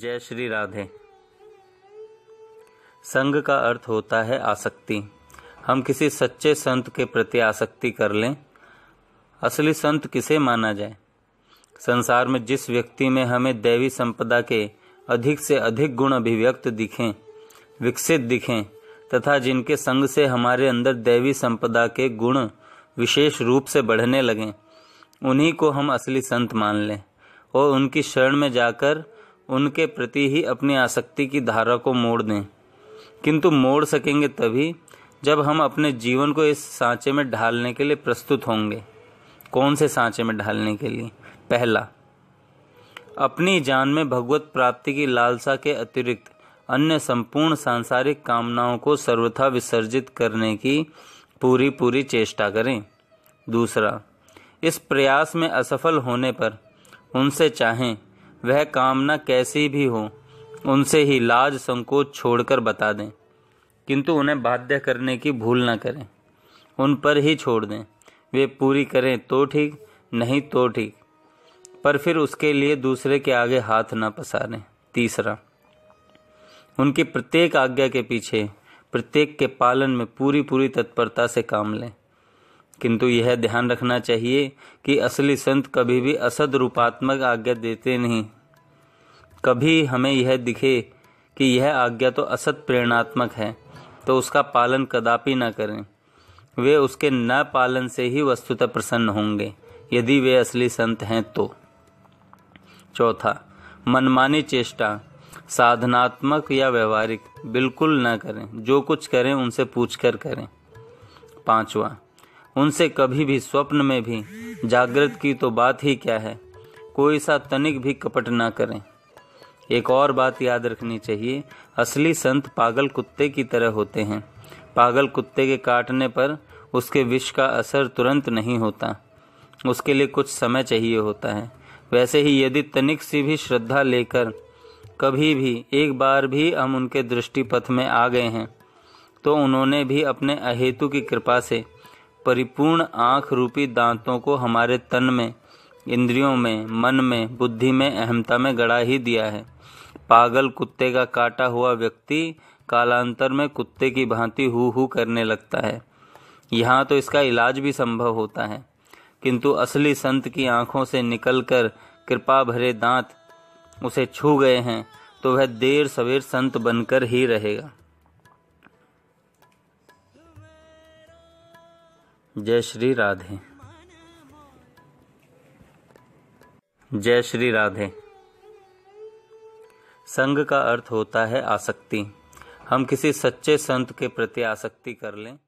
जय श्री राधे संघ का अर्थ होता है आसक्ति हम किसी सच्चे संत के प्रति आसक्ति कर लें असली संत किसे माना जाए संसार में जिस व्यक्ति में हमें दैवी संपदा के अधिक से अधिक गुण अभिव्यक्त दिखें विकसित दिखें तथा जिनके संग से हमारे अंदर दैवी संपदा के गुण विशेष रूप से बढ़ने लगें उन्हीं को हम असली संत मान लें और उनकी शरण में जाकर उनके प्रति ही अपनी आसक्ति की धारा को मोड़ दें किंतु मोड़ सकेंगे तभी जब हम अपने जीवन को इस सांचे में ढालने के लिए प्रस्तुत होंगे कौन से सांचे में ढालने के लिए पहला अपनी जान में भगवत प्राप्ति की लालसा के अतिरिक्त अन्य संपूर्ण सांसारिक कामनाओं को सर्वथा विसर्जित करने की पूरी पूरी चेष्टा करें दूसरा इस प्रयास में असफल होने पर उनसे चाहें वह कामना कैसी भी हो उनसे ही लाज संकोच छोड़कर बता दें किंतु उन्हें बाध्य करने की भूल न करें उन पर ही छोड़ दें वे पूरी करें तो ठीक नहीं तो ठीक पर फिर उसके लिए दूसरे के आगे हाथ ना पसारें तीसरा उनकी प्रत्येक आज्ञा के पीछे प्रत्येक के पालन में पूरी पूरी तत्परता से काम लें किंतु यह ध्यान रखना चाहिए कि असली संत कभी भी असद रूपात्मक आज्ञा देते नहीं कभी हमें यह दिखे कि यह आज्ञा तो असत प्रेरणात्मक है तो उसका पालन कदापि न करें वे उसके न पालन से ही वस्तुतः प्रसन्न होंगे यदि वे असली संत हैं तो चौथा मनमानी चेष्टा साधनात्मक या व्यवहारिक बिल्कुल न करें जो कुछ करें उनसे पूछकर करें पांचवा उनसे कभी भी स्वप्न में भी जागृत की तो बात ही क्या है कोई सा तनिक भी कपट ना करें एक और बात याद रखनी चाहिए असली संत पागल कुत्ते की तरह होते हैं पागल कुत्ते के काटने पर उसके विष का असर तुरंत नहीं होता उसके लिए कुछ समय चाहिए होता है वैसे ही यदि तनिक सी भी श्रद्धा लेकर कभी भी एक बार भी हम उनके दृष्टि पथ में आ गए हैं तो उन्होंने भी अपने अहेतु की कृपा से परिपूर्ण आँख रूपी दांतों को हमारे तन में इंद्रियों में मन में बुद्धि में अहमता में गड़ा ही दिया है पागल कुत्ते का काटा हुआ व्यक्ति कालांतर में कुत्ते की भांति हु हु करने लगता है यहाँ तो इसका इलाज भी संभव होता है किंतु असली संत की आंखों से निकलकर कृपा भरे दांत उसे छू गए हैं तो वह देर सवेर संत बनकर ही रहेगा जय श्री राधे जय श्री राधे संघ का अर्थ होता है आसक्ति हम किसी सच्चे संत के प्रति आसक्ति कर लें